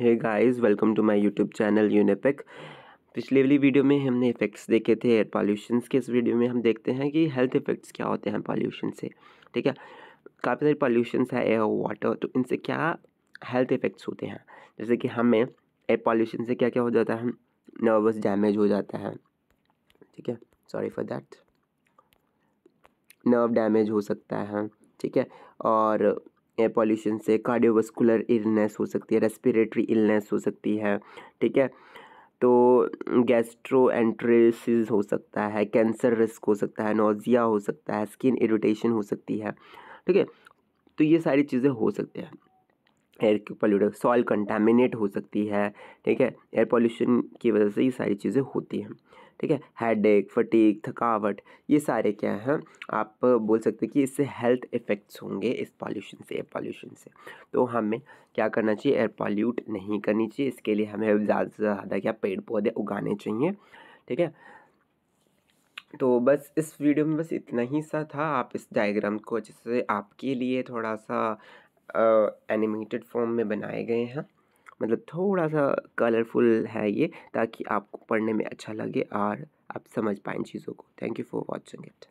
है guys welcome to my YouTube channel यूनिपेक पिछले वाली वीडियो में हमने इफ़ेक्ट्स देखे थे एयर पॉल्यूशन के इस वीडियो में हम देखते हैं कि हेल्थ इफ़ेक्ट्स क्या होते हैं पॉल्यूशन से ठीक है काफ़ी सारे पॉल्यूशन है एयर वाटर तो इनसे क्या हेल्थ इफ़ेक्ट्स होते हैं जैसे कि हमें एयर पॉल्यूशन से क्या क्या हो जाता है नर्वस डैमेज हो जाता है ठीक है sorry for that nerve damage हो सकता है ठीक है और एयर पॉल्यूशन से कार्डियोवास्कुलर इलनेस हो सकती है रेस्पिरेटरी इलनेस हो सकती है ठीक है तो गैस्ट्रो एंट्रेसिस हो सकता है कैंसर रिस्क हो सकता है नोज़िया हो सकता है स्किन इरिटेशन हो सकती है ठीक है तो ये सारी चीज़ें हो सकती हैं एयर की पॉल्यूट सॉइल कंटेमिनेट हो सकती है ठीक है एयर पॉल्यूशन की वजह से ये सारी चीज़ें होती हैं ठीक है हेड एक फटीक थकावट ये सारे क्या हैं आप बोल सकते हैं कि इससे हेल्थ इफ़ेक्ट्स होंगे इस पॉल्यूशन से एयर पॉल्यूशन से तो हमें क्या करना चाहिए एयर पॉल्यूट नहीं करनी चाहिए इसके लिए हमें ज़्यादा से ज़्यादा क्या पेड़ पौधे उगाने चाहिए ठीक है तो बस इस वीडियो में बस इतना ही सा था आप इस डायग्राम को अच्छे से आपके लिए थोड़ा सा एनिमेटेड फॉर्म में बनाए गए हैं मतलब थोड़ा सा कलरफुल है ये ताकि आपको पढ़ने में अच्छा लगे और आप समझ पाएँ चीज़ों को thank you for watching it